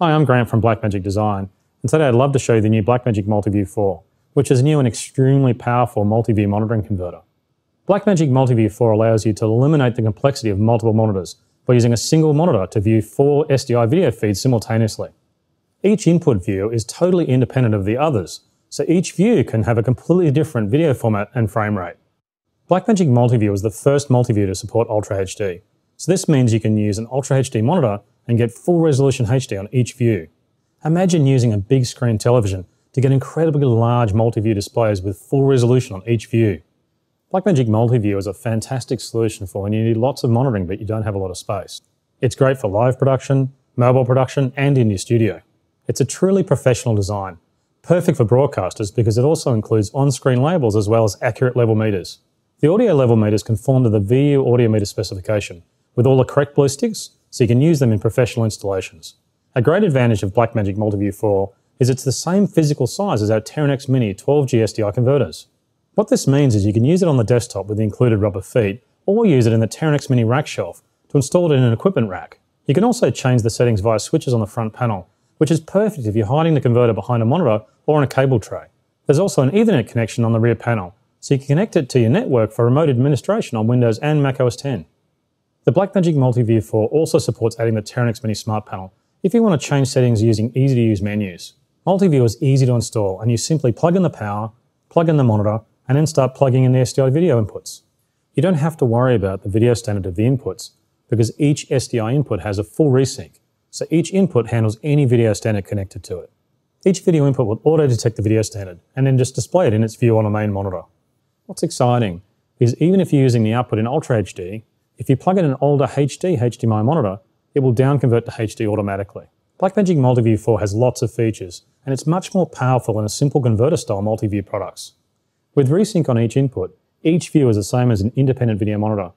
Hi, I'm Grant from Blackmagic Design, and today I'd love to show you the new Blackmagic MultiView 4, which is a new and extremely powerful multi-view monitoring converter. Blackmagic MultiView 4 allows you to eliminate the complexity of multiple monitors by using a single monitor to view four SDI video feeds simultaneously. Each input view is totally independent of the others, so each view can have a completely different video format and frame rate. Blackmagic MultiView is the first multi-view to support Ultra HD, so this means you can use an Ultra HD monitor and get full resolution HD on each view. Imagine using a big screen television to get incredibly large multi-view displays with full resolution on each view. Blackmagic Multiview is a fantastic solution for when you need lots of monitoring but you don't have a lot of space. It's great for live production, mobile production, and in your studio. It's a truly professional design, perfect for broadcasters because it also includes on-screen labels as well as accurate level meters. The audio level meters conform to the VU audio meter specification, with all the correct blue sticks so you can use them in professional installations. A great advantage of Blackmagic Multiview 4 is it's the same physical size as our Terranex Mini 12G SDI converters. What this means is you can use it on the desktop with the included rubber feet, or use it in the Terranex Mini rack shelf to install it in an equipment rack. You can also change the settings via switches on the front panel, which is perfect if you're hiding the converter behind a monitor or on a cable tray. There's also an Ethernet connection on the rear panel, so you can connect it to your network for remote administration on Windows and Mac OS X. The Blackmagic Multiview 4 also supports adding the Teranex Mini Smart Panel if you want to change settings using easy-to-use menus. Multiview is easy to install and you simply plug in the power, plug in the monitor, and then start plugging in the SDI video inputs. You don't have to worry about the video standard of the inputs because each SDI input has a full resync, so each input handles any video standard connected to it. Each video input will auto-detect the video standard and then just display it in its view on a main monitor. What's exciting is even if you're using the output in Ultra HD, if you plug in an older HD HDMI monitor, it will downconvert to HD automatically. Blackmagic Multiview 4 has lots of features, and it's much more powerful than a simple converter-style multiview products. With resync on each input, each view is the same as an independent video monitor,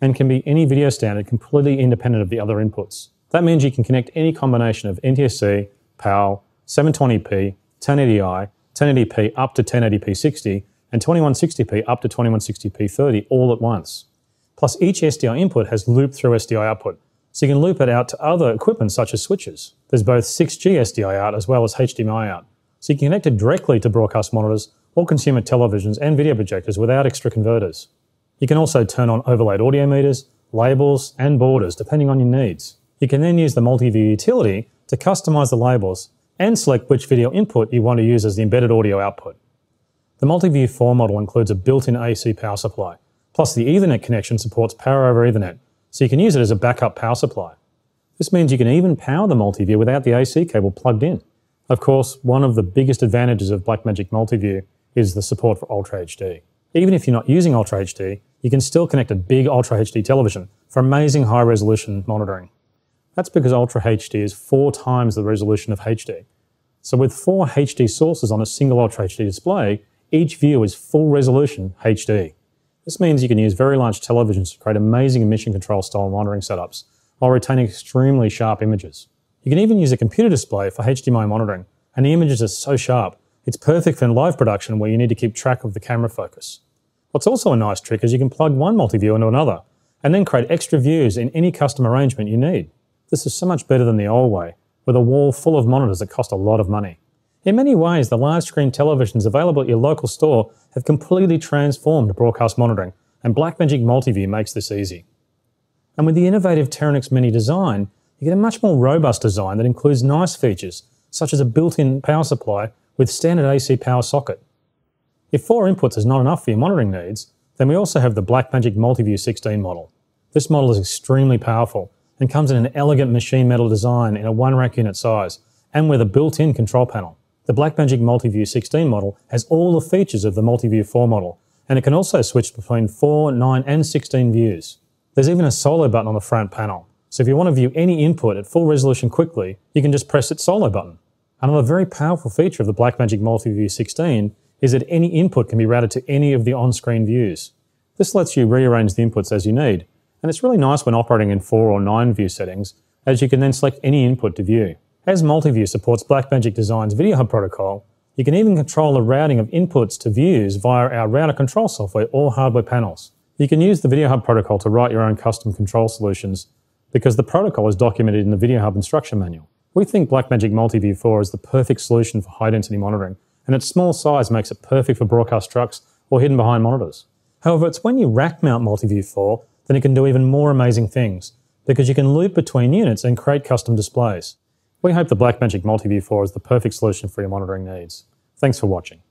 and can be any video standard completely independent of the other inputs. That means you can connect any combination of NTSC, PAL, 720p, 1080i, 1080p up to 1080p 60, and 2160p up to 2160p 30 all at once. Plus, each SDI input has looped through SDI output, so you can loop it out to other equipment such as switches. There's both 6G SDI out as well as HDMI out, so you can connect it directly to broadcast monitors or consumer televisions and video projectors without extra converters. You can also turn on overlaid audio meters, labels, and borders depending on your needs. You can then use the multi-view utility to customize the labels and select which video input you want to use as the embedded audio output. The multi-view 4 model includes a built-in AC power supply, Plus, the Ethernet connection supports power over Ethernet, so you can use it as a backup power supply. This means you can even power the Multiview without the AC cable plugged in. Of course, one of the biggest advantages of Blackmagic Multiview is the support for Ultra HD. Even if you're not using Ultra HD, you can still connect a big Ultra HD television for amazing high resolution monitoring. That's because Ultra HD is four times the resolution of HD. So with four HD sources on a single Ultra HD display, each view is full resolution HD. This means you can use very large televisions to create amazing emission control style monitoring setups while retaining extremely sharp images. You can even use a computer display for HDMI monitoring, and the images are so sharp, it's perfect for live production where you need to keep track of the camera focus. What's also a nice trick is you can plug one multi-view into another, and then create extra views in any custom arrangement you need. This is so much better than the old way, with a wall full of monitors that cost a lot of money. In many ways, the large screen televisions available at your local store have completely transformed broadcast monitoring, and Blackmagic Multiview makes this easy. And with the innovative Terranix Mini design, you get a much more robust design that includes nice features, such as a built-in power supply with standard AC power socket. If four inputs is not enough for your monitoring needs, then we also have the Blackmagic Multiview 16 model. This model is extremely powerful and comes in an elegant machine metal design in a one rack unit size and with a built-in control panel. The Blackmagic MultiView 16 model has all the features of the MultiView 4 model, and it can also switch between 4, 9 and 16 views. There's even a solo button on the front panel, so if you want to view any input at full resolution quickly, you can just press its solo button. Another very powerful feature of the Blackmagic MultiView 16 is that any input can be routed to any of the on-screen views. This lets you rearrange the inputs as you need, and it's really nice when operating in 4 or 9 view settings, as you can then select any input to view. As Multiview supports Blackmagic Design's Video Hub protocol, you can even control the routing of inputs to views via our router control software or hardware panels. You can use the Video Hub protocol to write your own custom control solutions because the protocol is documented in the Video Hub instruction manual. We think Blackmagic Multiview 4 is the perfect solution for high density monitoring, and its small size makes it perfect for broadcast trucks or hidden behind monitors. However, it's when you rack mount Multiview 4 that it can do even more amazing things because you can loop between units and create custom displays. We hope the Blackmagic Multiview 4 is the perfect solution for your monitoring needs. Thanks for watching.